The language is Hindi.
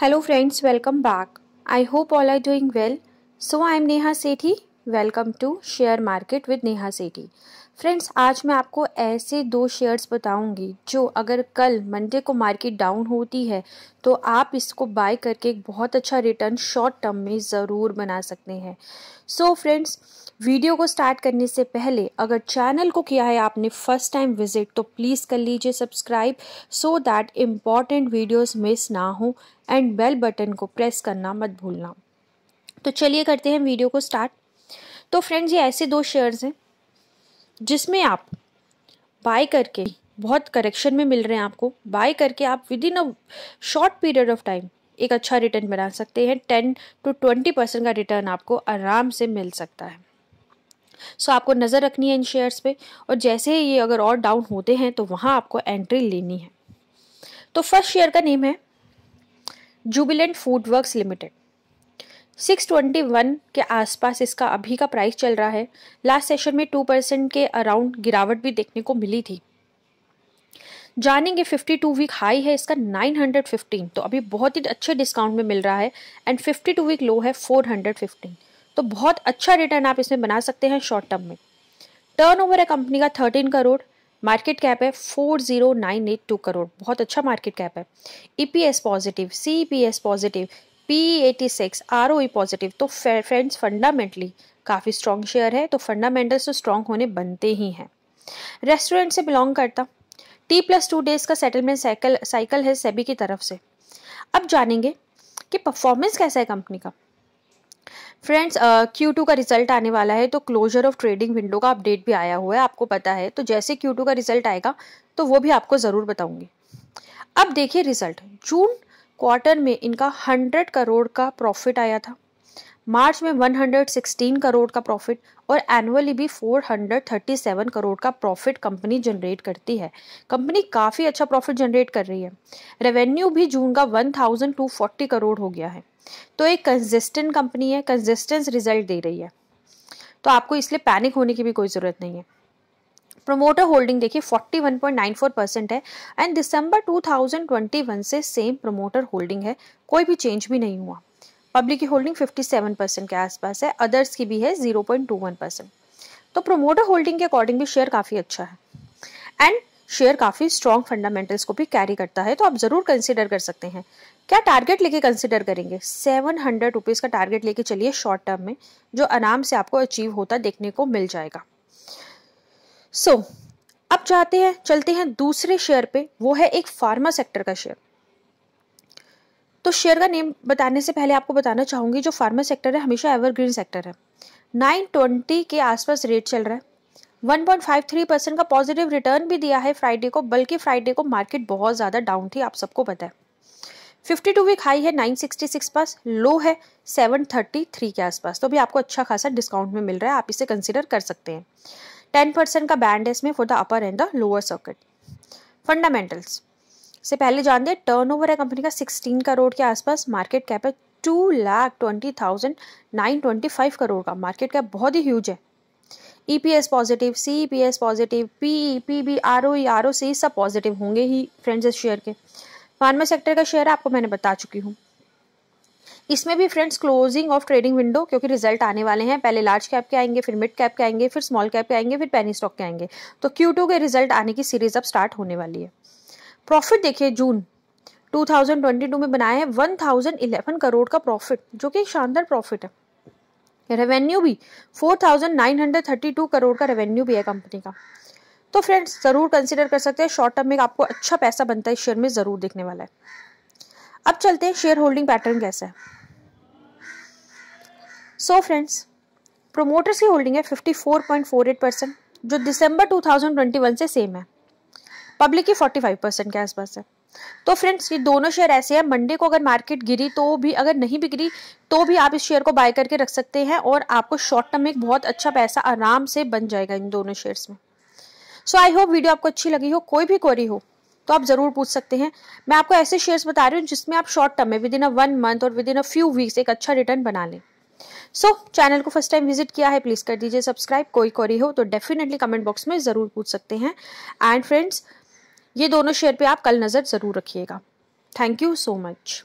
Hello friends, welcome back. I hope all are doing well. So I am Neha Sethi welcome to share market with Neha Sethi friends आज मैं आपको ऐसे दो शेयर्स बताऊंगी जो अगर कल मंडे को मार्केट डाउन होती है तो आप इसको बाय करके एक बहुत अच्छा रिटर्न शॉर्ट टर्म में ज़रूर बना सकते हैं सो so फ्रेंड्स वीडियो को स्टार्ट करने से पहले अगर चैनल को किया है आपने फर्स्ट टाइम विजिट तो प्लीज़ कर लीजिए subscribe so that important videos miss ना हो एंड बेल बटन को प्रेस करना मत भूलना तो चलिए करते हैं वीडियो को स्टार्ट तो फ्रेंड्स ये ऐसे दो शेयर्स हैं जिसमें आप बाय करके बहुत करेक्शन में मिल रहे हैं आपको बाय करके आप within a short period of time एक अच्छा रिटर्न बना सकते हैं टेन टू ट्वेंटी परसेंट का रिटर्न आपको आराम से मिल सकता है सो so, आपको नज़र रखनी है इन शेयर्स पे और जैसे ये अगर और डाउन होते हैं तो वहाँ आपको एंट्री लेनी है तो फर्स्ट शेयर का नेम है जुबिलेंट फूड वर्क्स लिमिटेड 621 के आसपास इसका अभी का प्राइस चल रहा है लास्ट सेशन में 2 परसेंट के अराउंड गिरावट भी देखने को मिली थी जानेंगे 52 वीक हाई है इसका 915 तो अभी बहुत ही अच्छे डिस्काउंट में मिल रहा है एंड 52 वीक लो है 415 तो बहुत अच्छा रिटर्न आप इसमें बना सकते हैं शॉर्ट टर्म में टर्नओवर है कंपनी का 13 करोड़ मार्केट कैप है 40982 करोड़ बहुत अच्छा मार्केट कैप है EPS positive CPS positive P eighty six R O E positive तो फ्रेंड्स फंडामेंटली काफ़ी स्ट्रॉन्ग शेयर है तो फंडामेंटल्स तो स्ट्रॉन्ग होने बनते ही हैं रेस्टोरेंट से बिलोंग करता टी प्लस टू डेज का सेटलमेंट साइकिल साइकिल है सेबी की तरफ से अब जानेंगे कि परफॉर्मेंस कैसा है कंपनी का फ्रेंड्स क्यू टू का रिजल्ट आने वाला है तो क्लोजर ऑफ ट्रेडिंग विंडो का अपडेट भी आया हुआ है आपको पता है तो जैसे क्यू टू का रिजल्ट आएगा तो वो भी आपको ज़रूर बताऊंगी अब देखिए रिजल्ट जून क्वार्टर में इनका 100 करोड़ का प्रॉफिट आया था मार्च में 116 करोड़ का प्रॉफिट और एनुअली भी 437 करोड़ का प्रॉफिट कंपनी जनरेट करती है कंपनी काफ़ी अच्छा प्रॉफिट जनरेट कर रही है रेवेन्यू भी जून का 1240 करोड़ हो गया है तो एक कंसिस्टेंट कंपनी है कंसिस्टेंस रिजल्ट दे रही है तो आपको इसलिए पैनिक होने की भी कोई ज़रूरत नहीं है प्रोमोटर होल्डिंग देखिए 41.94 परसेंट है एंड दिसंबर 2021 से सेम प्रोमोटर होल्डिंग है कोई भी चेंज भी नहीं हुआ पब्लिक की होल्डिंग 57 परसेंट के आसपास है अदर्स की भी है 0.21 परसेंट तो प्रोमोटर होल्डिंग के अकॉर्डिंग भी शेयर काफ़ी अच्छा है एंड शेयर काफ़ी स्ट्रॉन्ग फंडामेंटल्स को भी कैरी करता है तो आप ज़रूर कंसिडर कर सकते हैं क्या टारगेट लेके कंसिडर करेंगे सेवन हंड्रेड रुपीज़ का टारगेट लेके चलिए शॉर्ट टर्म में जो आराम से आपको अचीव होता देखने को मिल जाएगा सो so, अब जाते हैं चलते हैं दूसरे शेयर पे वो है एक फार्मा सेक्टर का शेयर तो शेयर का नेम बताने से पहले आपको बताना चाहूंगी जो फार्मा सेक्टर है हमेशा एवरग्रीन सेक्टर है 920 के आसपास रेट चल रहा है 1.53 परसेंट का पॉजिटिव रिटर्न भी दिया है फ्राइडे को बल्कि फ्राइडे को मार्केट बहुत ज़्यादा डाउन थी आप सबको पता है 52 वीक हाई है 966 पास लो है 733 के आसपास तो भी आपको अच्छा खासा डिस्काउंट में मिल रहा है आप इसे कंसिडर कर सकते हैं टेन परसेंट का बैंड है इसमें for the upper and the lower circuit fundamentals से पहले जान दें टर्नओवर है कंपनी का सिक्सटीन करोड़ के आसपास मार्केट कैप है two lakh twenty thousand nine twenty five crore का मार्केट कैप बहुत ही ह्यूज है E P S positive C E P S positive P E P B R O R O C सब पॉजिटिव होंगे ही फ्रेंड्स इस शेयर के फार्मा सेक्टर का शेयर आपको मैंने बता चुकी हूँ इसमें भी friends closing of trading window क्योंकि रिजल्ट आने वाले हैं पहले लार्ज कैप के आएंगे फिर मिड कैप के आएंगे फिर स्मॉल कैप के आएंगे फिर पेनी स्टॉक के आएंगे तो क्यू टू के रिजल्ट आने की सीरीज अब स्टार्ट होने वाली है प्रॉफिट देखिए जून 2022 में बनाए हैं 1011 करोड़ का प्रॉफिट जो कि शानदार प्रॉफिट है रेवेन्यू भी 4932 करोड़ का रेवेन्यू भी है कंपनी का तो फ्रेंड्स ज़रूर कंसिडर कर सकते हैं शॉर्ट टर्म में आपको अच्छा पैसा बनता है शेयर में ज़रूर देखने वाला है अब चलते हैं शेयर होल्डिंग पैटर्न कैसा है सो फ्रेंड्स प्रोमोटर्स की होल्डिंग है 54.48 परसेंट जो दिसंबर 2021 से सेम है पब्लिक की 45 परसेंट के आसपास है तो फ्रेंड्स ये दोनों शेयर ऐसे हैं मंडे को अगर मार्केट गिरी तो भी अगर नहीं भी गिरी तो भी आप इस शेयर को बाय करके रख सकते हैं और आपको शॉर्ट टर्म में एक बहुत अच्छा पैसा आराम से बन जाएगा इन दोनों शेयर्स में सो आई होप वीडियो आपको अच्छी लगी हो कोई भी क्वेरी हो तो आप ज़रूर पूछ सकते हैं मैं आपको ऐसे शेयर्स बता रही हूँ जिसमें आप शॉर्ट टर्म में within a one month और within a few weeks एक अच्छा रिटर्न बना लें सो so, चैनल को फर्स्ट टाइम विजिट किया है प्लीज़ कर दीजिए सब्सक्राइब कोई क्वेरी हो तो डेफिनेटली कमेंट बॉक्स में ज़रूर पूछ सकते हैं एंड फ्रेंड्स ये दोनों शेयर पे आप कल नज़र ज़रूर रखिएगा थैंक यू सो मच